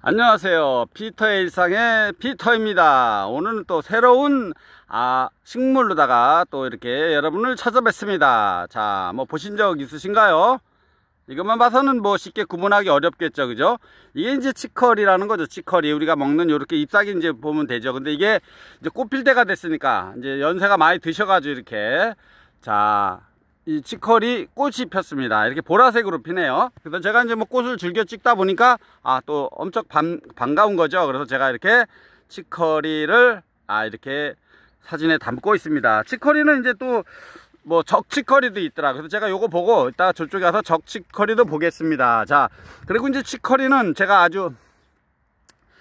안녕하세요 피터의 일상의 피터입니다 오늘은 또 새로운 아 식물로다가 또 이렇게 여러분을 찾아뵙습니다 자 뭐 보신 적 있으신가요 이것만 봐서는 뭐 쉽게 구분하기 어렵겠죠 그죠 이게 이제 치커리라는 거죠 치커리 우리가 먹는 요렇게 잎사귀 이제 보면 되죠 근데 이게 이제 꽃필 때가 됐으니까 이제 연세가 많이 드셔가지고 이렇게 자이 치컬이 꽃이 폈습니다. 이렇게 보라색으로 피네요. 그래서 제가 이제 뭐 꽃을 즐겨 찍다 보니까 아 또 엄청 반, 반가운 거죠. 그래서 제가 이렇게 치커리를 아 이렇게 사진에 담고 있습니다. 치커리는 이제 또 뭐 적치커리도 있더라. 그래서 제가 요거 보고 이따 저쪽에 가서 적치커리도 보겠습니다. 자 그리고 이제 치커리는 제가 아주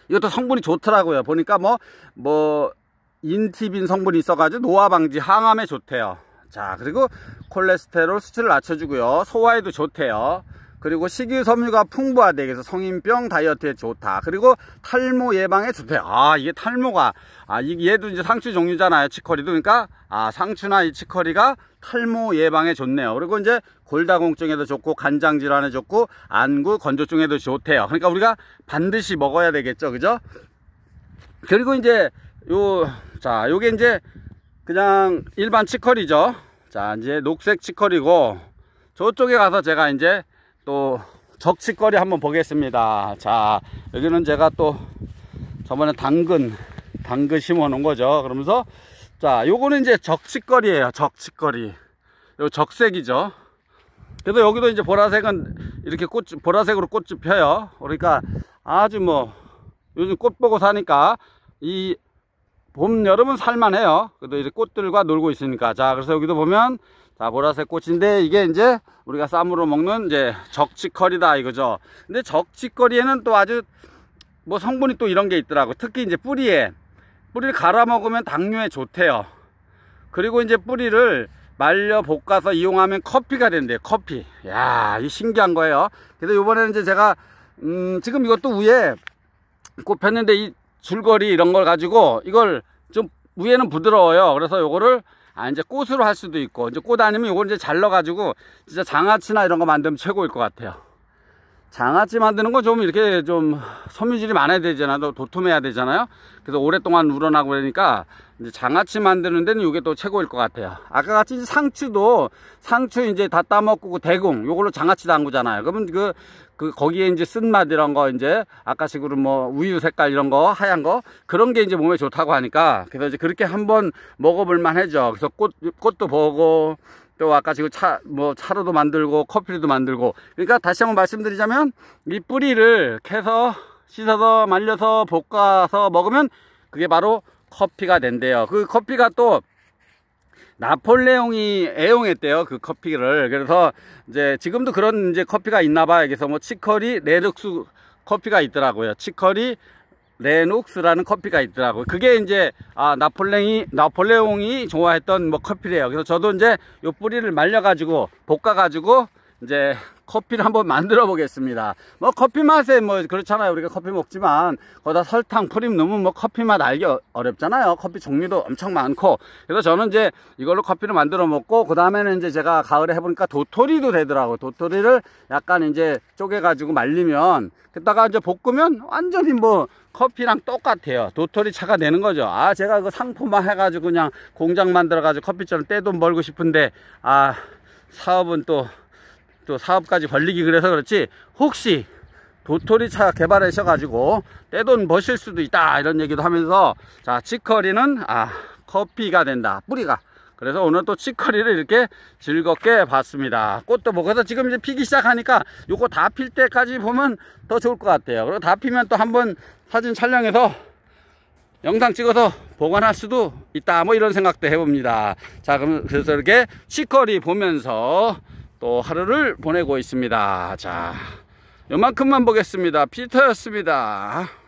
이것도 성분이 좋더라고요. 보니까 뭐뭐 뭐, 인티빈 성분이 있어가지고 노화 방지 항암에 좋대요. 자 그리고 콜레스테롤 수치를 낮춰주고요 소화에도 좋대요 그리고 식이섬유가 풍부하대 그래서 성인병 다이어트에 좋다 그리고 탈모 예방에 좋대요 아 이게 탈모가 아 얘도 이제 상추 종류잖아요 치커리도 그러니까 아 상추나 이 치커리가 탈모 예방에 좋네요 그리고 이제 골다공증에도 좋고 간장 질환에 좋고 안구 건조증에도 좋대요 그러니까 우리가 반드시 먹어야 되겠죠 그죠 그리고 이제 요 자 요게 이제 그냥 일반 치컬이죠 자 이제 녹색 치컬이고 저쪽에 가서 제가 이제 또 적치거리 한번 보겠습니다 자 여기는 제가 또 저번에 당근 당근 심어 놓은 거죠 그러면서 자 요거는 이제 적치거리에요 적치거리 요 적색이죠 그래서 여기도 이제 보라색은 이렇게 꽃 보라색으로 꽃이 펴요 그러니까 아주 뭐 요즘 꽃 보고 사니까 이 봄, 여름은 살만해요. 그래도 이제 꽃들과 놀고 있으니까. 자, 그래서 여기도 보면, 자, 보라색 꽃인데, 이게 이제 우리가 쌈으로 먹는 이제 적치커리다 이거죠. 근데 적치커리에는 또 아주 뭐 성분이 또 이런 게 있더라고. 특히 이제 뿌리에, 뿌리를 갈아 먹으면 당뇨에 좋대요. 그리고 이제 뿌리를 말려 볶아서 이용하면 커피가 된대요. 커피. 야, 이 신기한 거예요. 그래서 이번에는 이제 제가, 음, 지금 이것도 위에 꽃 폈는데 이 줄거리 이런 걸 가지고 이걸 좀 위에는 부드러워요. 그래서 요거를 아 이제 꽃으로 할 수도 있고 이제 꽃 아니면 요걸 이제 잘라 가지고 진짜 장아찌나 이런 거 만들면 최고일 것 같아요. 장아찌 만드는 건 좀 이렇게 좀 섬유질이 많아야 되잖아요. 도톰해야 되잖아요. 그래서 오랫동안 우러나고 그러니까 이제 장아찌 만드는 데는 이게 또 최고일 것 같아요. 아까 같이 상추도 상추 이제 다 따먹고 그 대궁 요걸로 장아찌 담그잖아요. 그러면 그, 그 거기에 이제 쓴맛 이런 거 이제 아까식으로 뭐 우유 색깔 이런 거 하얀 거 그런 게 이제 몸에 좋다고 하니까 그래서 이제 그렇게 한번 먹어볼 만해죠 그래서 꽃 꽃도 보고 또 아까 지금 차, 뭐 차로도 만들고 커피도 만들고 그러니까 다시 한번 말씀드리자면 이 뿌리를 캐서 씻어서 말려서 볶아서 먹으면 그게 바로 커피가 된대요 그 커피가 또 나폴레옹이 애용했대요 그 커피를 그래서 이제 지금도 그런 이제 커피가 있나봐 그래서 뭐 치커리 레륵수 커피가 있더라고요 치커리 레녹스라는 커피가 있더라고요. 그게 이제 아 나폴레옹이 나폴레옹이 좋아했던 뭐 커피래요. 그래서 저도 이제 요 뿌리를 말려 가지고 볶아 가지고 이제 커피를 한번 만들어 보겠습니다 뭐 커피 맛에 뭐 그렇잖아요 우리가 커피 먹지만 거기다 설탕 프림 넣으면 뭐 커피 맛 알기 어, 어렵잖아요 커피 종류도 엄청 많고 그래서 저는 이제 이걸로 커피를 만들어 먹고 그 다음에는 이제 제가 가을에 해보니까 도토리도 되더라고요 도토리를 약간 이제 쪼개 가지고 말리면 그다가 이제 볶으면 완전히 뭐 커피랑 똑같아요 도토리 차가 되는 거죠 아 제가 그 상품화 해가지고 그냥 공장 만들어 가지고 커피처럼 떼돈 벌고 싶은데 아 사업은 또또 사업까지 걸리기 그래서 그렇지 혹시 도토리차 개발하셔 가지고 떼돈 버실 수도 있다 이런 얘기도 하면서 자 치커리는 아 커피가 된다 뿌리가 그래서 오늘 또 치커리를 이렇게 즐겁게 봤습니다 꽃도 보고 서 지금 이제 피기 시작하니까 요거 다 필 때까지 보면 더 좋을 것 같아요 그리고 다 피면 또 한번 사진 촬영해서 영상 찍어서 보관할 수도 있다 뭐 이런 생각도 해봅니다 자 그럼 그래서 이렇게 치커리 보면서 또 하루를 보내고 있습니다. 자, 요만큼만 보겠습니다. 피터였습니다.